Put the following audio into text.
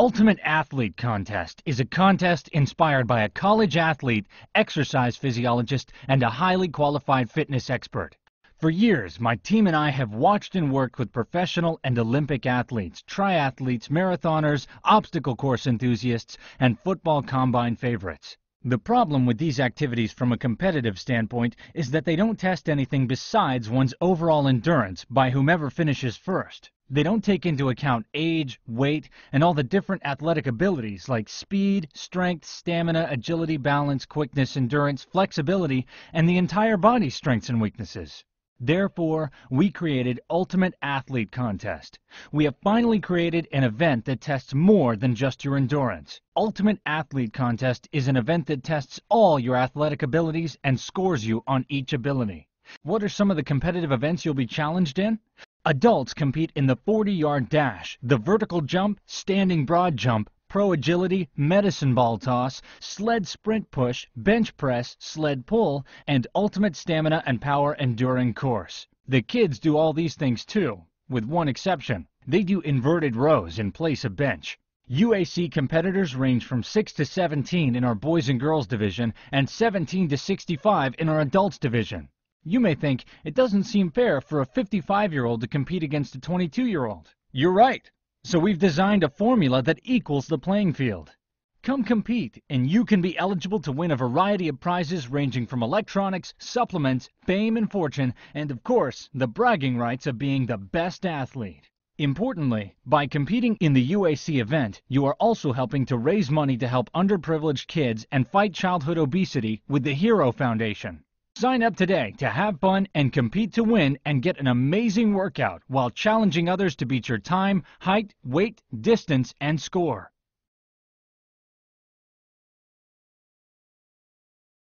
Ultimate Athlete Contest is a contest inspired by a college athlete, exercise physiologist, and a highly qualified fitness expert. For years, my team and I have watched and worked with professional and Olympic athletes, triathletes, marathoners, obstacle course enthusiasts, and football combine favorites. The problem with these activities from a competitive standpoint is that they don't test anything besides one's overall endurance by whomever finishes first. They don't take into account age, weight, and all the different athletic abilities like speed, strength, stamina, agility, balance, quickness, endurance, flexibility, and the entire body's strengths and weaknesses. Therefore, we created Ultimate Athlete Contest. We have finally created an event that tests more than just your endurance. Ultimate Athlete Contest is an event that tests all your athletic abilities and scores you on each ability. What are some of the competitive events you'll be challenged in? Adults compete in the 40-yard dash, the vertical jump, standing broad jump, pro agility, medicine ball toss, sled sprint push, bench press, sled pull, and ultimate stamina and power enduring course. The kids do all these things too, with one exception. They do inverted rows in place of bench. UAC competitors range from 6 to 17 in our boys and girls division and 17 to 65 in our adults division. You may think, it doesn't seem fair for a 55-year-old to compete against a 22-year-old. You're right. So we've designed a formula that equals the playing field. Come compete, and you can be eligible to win a variety of prizes ranging from electronics, supplements, fame and fortune, and of course, the bragging rights of being the best athlete. Importantly, by competing in the UAC event, you are also helping to raise money to help underprivileged kids and fight childhood obesity with the HERO Foundation. Sign up today to have fun and compete to win and get an amazing workout while challenging others to beat your time, height, weight, distance, and score.